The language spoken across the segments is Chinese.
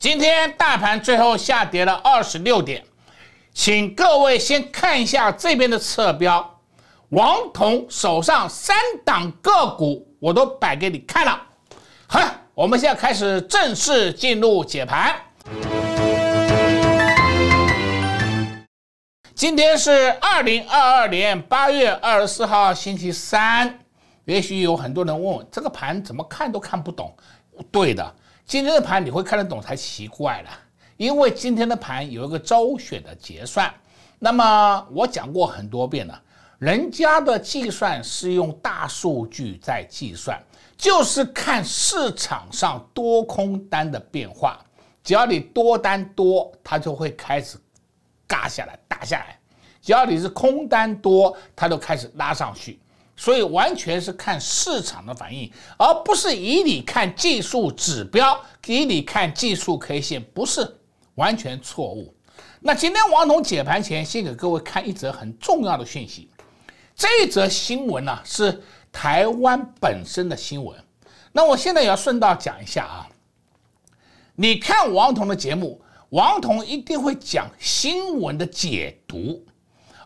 今天大盘最后下跌了二十六点，请各位先看一下这边的侧标，王彤手上三档个股我都摆给你看了。好了，我们现在开始正式进入解盘。今天是二零二二年八月二十四号，星期三。也许有很多人问我，这个盘怎么看都看不懂，对的。今天的盘你会看得懂才奇怪了，因为今天的盘有一个周选的结算。那么我讲过很多遍了，人家的计算是用大数据在计算，就是看市场上多空单的变化。只要你多单多，它就会开始嘎下来打下来；只要你是空单多，它就开始拉上去。所以完全是看市场的反应，而不是以你看技术指标，给你看技术 K 线，不是完全错误。那今天王彤解盘前，先给各位看一则很重要的讯息。这则新闻呢是台湾本身的新闻。那我现在也要顺道讲一下啊，你看王彤的节目，王彤一定会讲新闻的解读。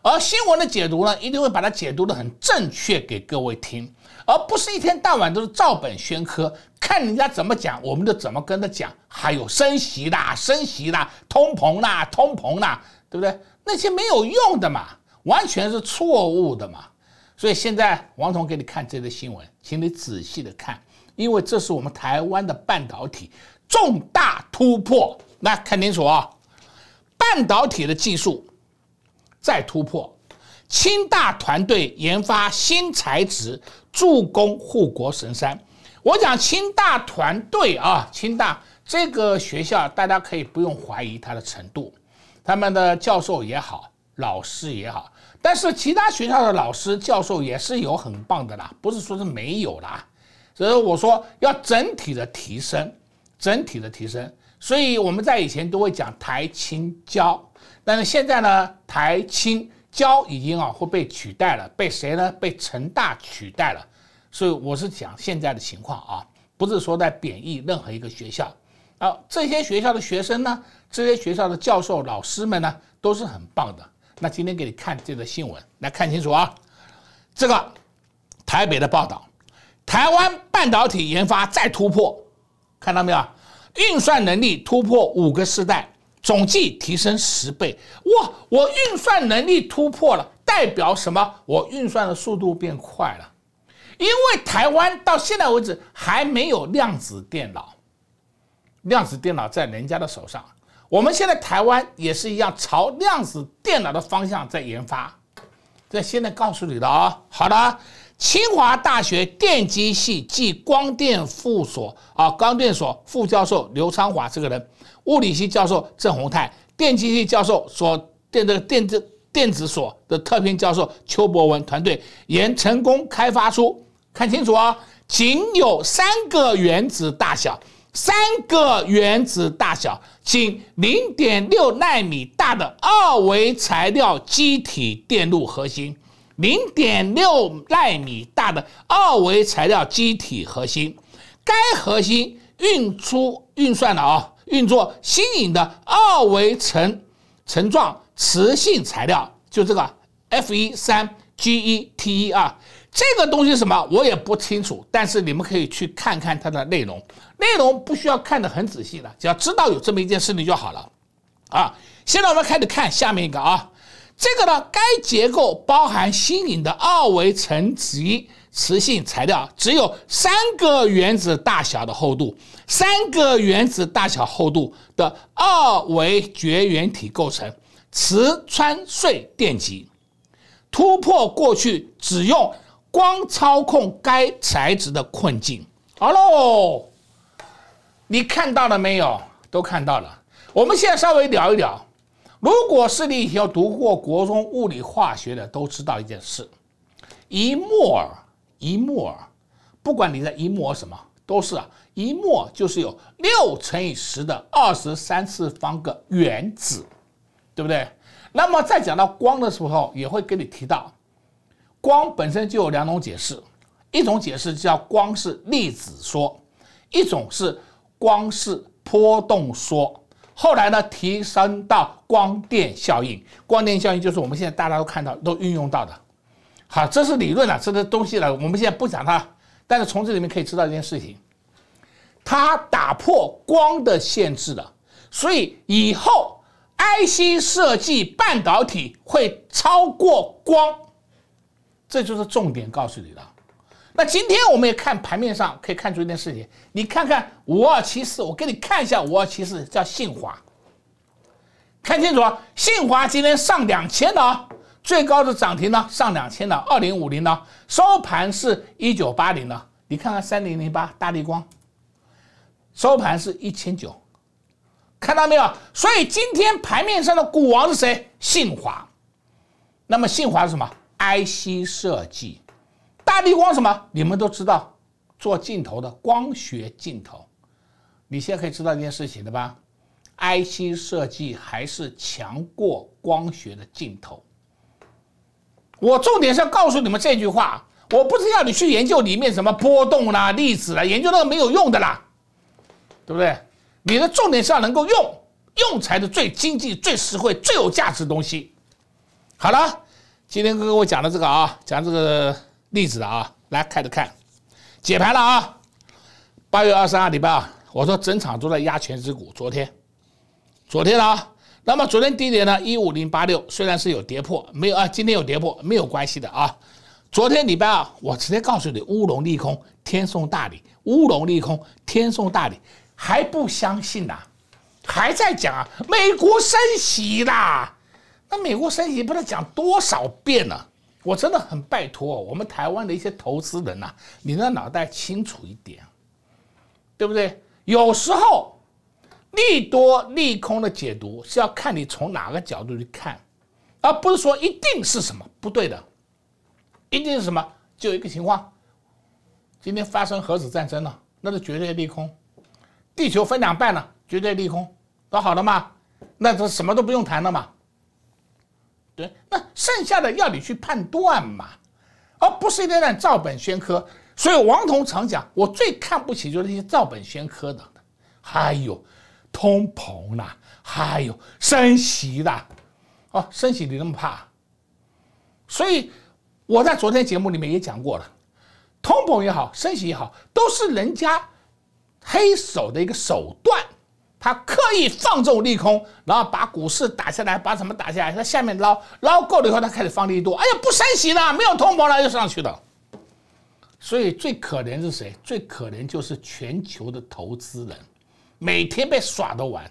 而新闻的解读呢，一定会把它解读的很正确给各位听，而不是一天到晚都是照本宣科，看人家怎么讲，我们就怎么跟他讲。还有升息啦，升息啦，通膨啦，通膨啦，对不对？那些没有用的嘛，完全是错误的嘛。所以现在王彤给你看这则新闻，请你仔细的看，因为这是我们台湾的半导体重大突破。来看清楚啊，半导体的技术。再突破，清大团队研发新材质，助攻护国神山。我讲清大团队啊，清大这个学校，大家可以不用怀疑它的程度，他们的教授也好，老师也好，但是其他学校的老师教授也是有很棒的啦，不是说是没有啦。所以我说要整体的提升，整体的提升。所以我们在以前都会讲台清教。但是现在呢，台青交已经啊会被取代了，被谁呢？被成大取代了。所以我是讲现在的情况啊，不是说在贬义任何一个学校。啊，这些学校的学生呢，这些学校的教授老师们呢，都是很棒的。那今天给你看这个新闻，来看清楚啊，这个台北的报道，台湾半导体研发再突破，看到没有？运算能力突破五个世代。总计提升十倍哇！我运算能力突破了，代表什么？我运算的速度变快了。因为台湾到现在为止还没有量子电脑，量子电脑在人家的手上。我们现在台湾也是一样朝量子电脑的方向在研发。这现在告诉你了啊！好的，清华大学电机系暨光电所啊，光电所副教授刘昌华这个人。物理系教授郑洪泰、电机系教授所电的电子电子所的特聘教授邱博文团队，研成功开发出，看清楚哦，仅有三个原子大小，三个原子大小，仅零点六纳米大的二维材料机体电路核心，零点六纳米大的二维材料机体核心，该核心运出运算的啊。运作新颖的二维层层状磁性材料，就这个 f 一3 g 一 t 一啊，这个东西什么我也不清楚，但是你们可以去看看它的内容，内容不需要看的很仔细的，只要知道有这么一件事情就好了。啊，现在我们开始看下面一个啊，这个呢，该结构包含新颖的二维层级磁性材料，只有三个原子大小的厚度。三个原子大小厚度的二维绝缘体构成磁穿隧电极，突破过去只用光操控该材质的困境。好喽，你看到了没有？都看到了。我们现在稍微聊一聊。如果是你以后读过国中物理化学的，都知道一件事：一摩尔，一摩尔，不管你在一摩尔什么，都是啊。一摩就是有六乘以十的二十三次方个原子，对不对？那么在讲到光的时候，也会跟你提到，光本身就有两种解释，一种解释叫光是粒子说，一种是光是波动说。后来呢，提升到光电效应，光电效应就是我们现在大家都看到、都运用到的。好，这是理论了，这个东西了，我们现在不讲它，但是从这里面可以知道一件事情。它打破光的限制了，所以以后 IC 设计半导体会超过光，这就是重点告诉你的。那今天我们也看盘面上可以看出一件事情，你看看五二七四，我给你看一下五二七四叫信华，看清楚，啊，信华今天上两千的，最高的涨停呢上两千的，二零五零呢，收盘是一九八零的，你看看三零零八，大力光。收盘是一千九，看到没有？所以今天盘面上的股王是谁？信华。那么信华是什么？IC 设计，大地光什么？你们都知道，做镜头的光学镜头。你现在可以知道一件事情的吧？IC 设计还是强过光学的镜头。我重点是要告诉你们这句话，我不是要你去研究里面什么波动啦、粒子啦，研究那个没有用的啦。对不对？你的重点是要能够用用才是最经济、最实惠、最有价值的东西。好了，今天跟我讲的这个啊，讲这个例子的啊，来开始看解盘了啊。八月二十二礼拜啊，我说整场都在压全值股。昨天，昨天了啊。那么昨天低点呢，一五零八六虽然是有跌破，没有啊。今天有跌破没有关系的啊。昨天礼拜啊，我直接告诉你，乌龙利空天送大礼，乌龙利空天送大礼。还不相信呐，还在讲啊？美国升息啦？那美国升息不道讲多少遍了？我真的很拜托我们台湾的一些投资人呐，你的脑袋清楚一点，对不对？有时候利多利空的解读是要看你从哪个角度去看，而不是说一定是什么不对的，一定是什么就一个情况，今天发生核子战争了，那是绝对利空。地球分两半了，绝对利空，都好了嘛？那这什么都不用谈了嘛？对，那剩下的要你去判断嘛，而不是那种照本宣科。所以王彤常讲，我最看不起就是那些照本宣科的。哎呦，通膨啦，哎呦，升息啦，哦，升息你那么怕？所以我在昨天节目里面也讲过了，通膨也好，升息也好，都是人家。黑手的一个手段，他刻意放纵利空，然后把股市打下来，把什么打下来？他下面捞捞够了以后，他开始放力度。哎呀，不升息了，没有通膨了，又上去的。所以最可怜是谁？最可怜就是全球的投资人，每天被耍的玩。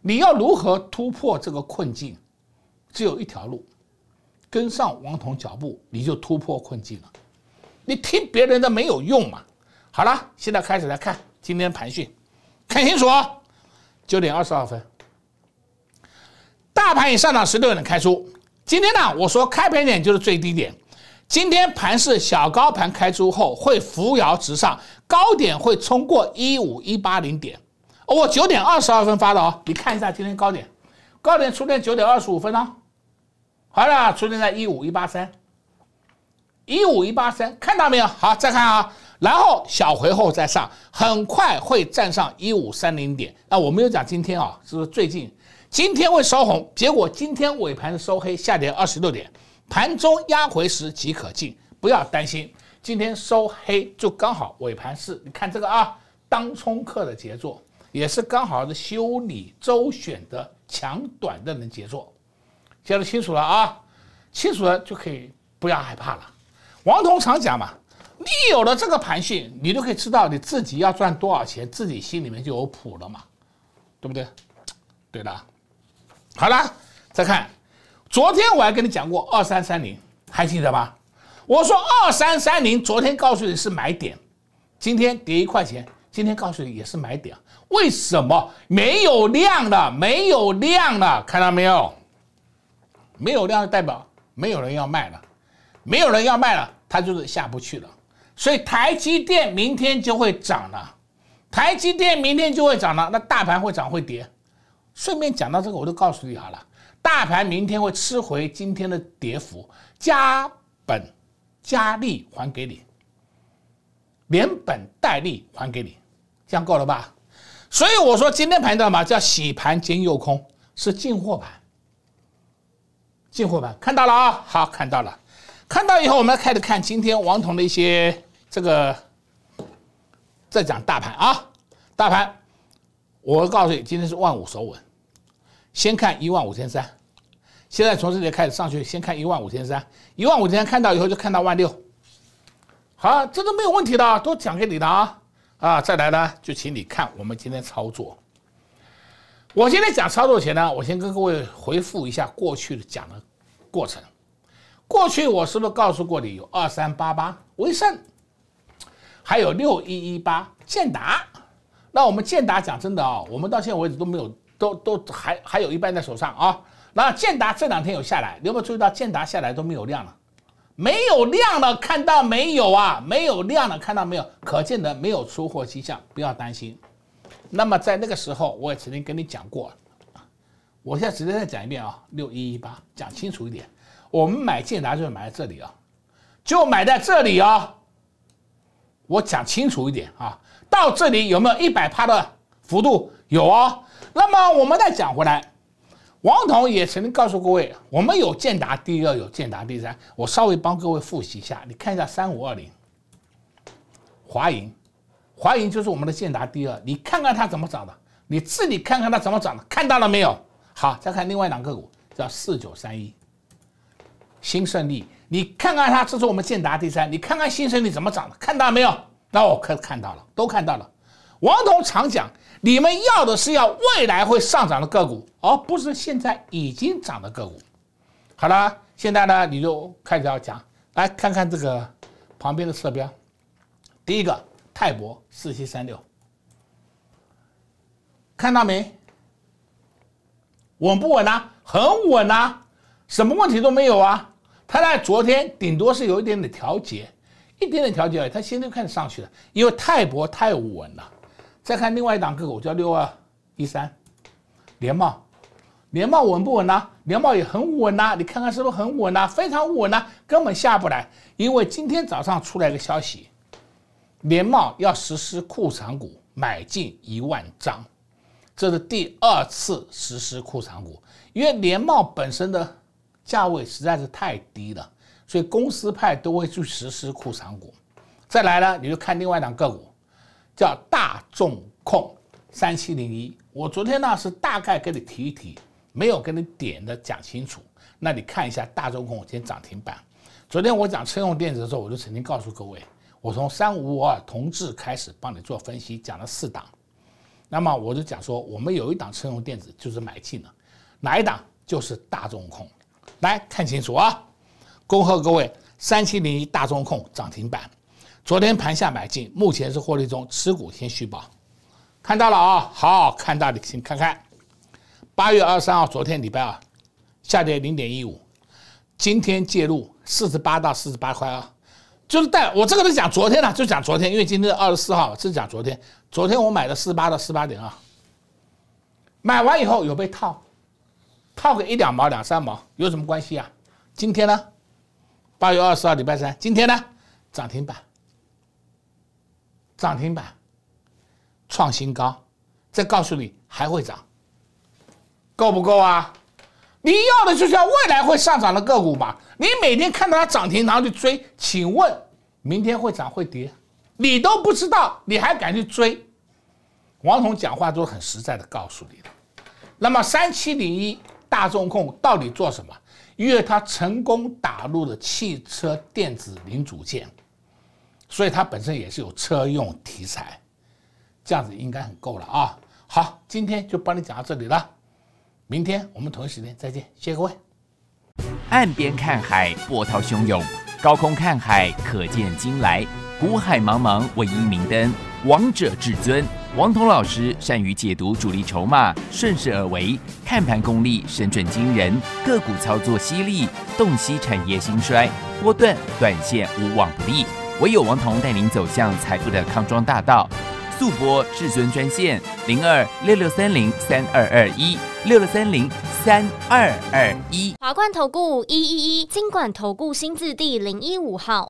你要如何突破这个困境？只有一条路，跟上王彤脚步，你就突破困境了。你听别人的没有用嘛。好了，现在开始来看。今天盘讯，看清楚，九点二十二分，大盘已上涨十六点开出。今天呢，我说开盘点就是最低点。今天盘是小高盘开出后会扶摇直上，高点会冲过一五一八零点。我九点二十二分发的啊，你看一下今天高点，高点出现九点二十五分呢，好了，出现在一五一八三，一五一八三，看到没有？好，再看啊。然后小回后再上，很快会站上一五三零点。那我没有讲今天啊，是最近今天会收红，结果今天尾盘收黑，下跌二十六点。盘中压回时即可进，不要担心。今天收黑就刚好尾盘是，你看这个啊，当冲客的杰作，也是刚好是修理周选的强短的能杰作。讲得清楚了啊，清楚了就可以不要害怕了。王彤常讲嘛。你有了这个盘性，你就可以知道你自己要赚多少钱，自己心里面就有谱了嘛，对不对？对的，好了，再看，昨天我还跟你讲过二三三零，还记得吧？我说二三三零，昨天告诉你是买点，今天跌一块钱，今天告诉你也是买点，为什么？没有量了，没有量了，看到没有？没有量代表没有人要卖了，没有人要卖了，它就是下不去了。所以台积电明天就会涨了，台积电明天就会涨了。那大盘会涨会跌？顺便讲到这个，我都告诉你好了，大盘明天会吃回今天的跌幅，加本加利还给你，连本带利还给你，这样够了吧？所以我说今天盘的嘛叫洗盘兼诱空，是进货盘。进货盘看到了啊，好看到了，看到以后我们开始看今天王彤的一些。这个再讲大盘啊，大盘，我告诉你，今天是万五首稳，先看一万五千三，现在从这里开始上去，先看一万五千三，一万五千三看到以后就看到万六，好，这都没有问题的，都讲给你的啊啊，再来呢，就请你看我们今天操作。我今天讲操作前呢，我先跟各位回复一下过去的讲的过程。过去我是不是告诉过你有二三八八为甚？还有六一一八建达，那我们建达讲真的啊，我们到现在为止都没有，都都还还有一半在手上啊。那建达这两天有下来，你有没有注意到建达下来都没有量了，没有量了，看到没有啊？没有量了，看到没有？可见的没有出货迹象，不要担心。那么在那个时候，我也曾经跟你讲过，我现在直接再讲一遍啊，六一一八讲清楚一点，我们买建达就是买在这里啊，就买在这里啊。我讲清楚一点啊，到这里有没有一百趴的幅度？有啊。那么我们再讲回来，王彤也曾经告诉各位，我们有建达第二，有建达第三。我稍微帮各位复习一下，你看一下三五二零，华银，华银就是我们的建达第二，你看看它怎么涨的，你自己看看它怎么涨的，看到了没有？好，再看另外两个股，叫四九三一，新胜利。你看看它，这是我们建达第三。你看看新生你怎么涨的，看到没有？那我可看到了，都看到了。王彤常讲，你们要的是要未来会上涨的个股，而不是现在已经涨的个股。好了，现在呢，你就开始要讲，来看看这个旁边的色标。第一个泰博四七三六，看到没？稳不稳啊？很稳啊，什么问题都没有啊。它在昨天顶多是有一点点调节，一点点调节，它今天开始上去了，因为泰博太稳了。再看另外一档个股，叫六二一三，联茂，联茂稳不稳呢？联茂也很稳呐，你看看是不是很稳呐？非常稳呐，根本下不来，因为今天早上出来个消息，联茂要实施库藏股买进一万张，这是第二次实施库藏股，因为联茂本身的。价位实在是太低了，所以公司派都会去实施库藏股。再来呢，你就看另外一档个股，叫大众控三七零一。我昨天呢是大概跟你提一提，没有跟你点的讲清楚，那你看一下大中控今天涨停板。昨天我讲车用电子的时候，我就曾经告诉各位，我从三五五二同志开始帮你做分析，讲了四档。那么我就讲说，我们有一档车用电子就是买进的，哪一档就是大众控。来看清楚啊！恭贺各位，三七零一大中控涨停板。昨天盘下买进，目前是获利中，持股先续保。看到了啊，好，看到的请看看。八月二十三号，昨天礼拜二，下跌零点一五，今天介入四十八到四十八块啊，就是带我这个是讲昨天的，就讲昨天，因为今天二十四号是讲昨天。昨天我买的四八到四八点二，买完以后有被套。套个一两毛两三毛有什么关系啊？今天呢，八月二十二，礼拜三，今天呢涨停板，涨停板，创新高，再告诉你还会涨，够不够啊？你要的就是未来会上涨的个股嘛？你每天看到它涨停，然后去追，请问明天会涨会跌？你都不知道，你还敢去追？王彤讲话都很实在的，告诉你了。那么三七零一。大众控到底做什么？因为它成功打入了汽车电子零组件，所以它本身也是有车用题材，这样子应该很够了啊！好，今天就帮你讲到这里了，明天我们同一时间再见，谢谢各位。岸边看海，波涛汹涌；高空看海，可见金来。古海茫茫，唯一明灯，王者至尊。王彤老师善于解读主力筹码，顺势而为，看盘功力神准惊人，个股操作犀利，洞悉产业兴衰，波段短线无往不利。唯有王彤带领走向财富的康庄大道。速播至尊专线零二六六三零三二二一六六三零三二二一华冠投顾一一一经管投顾新字第零一五号。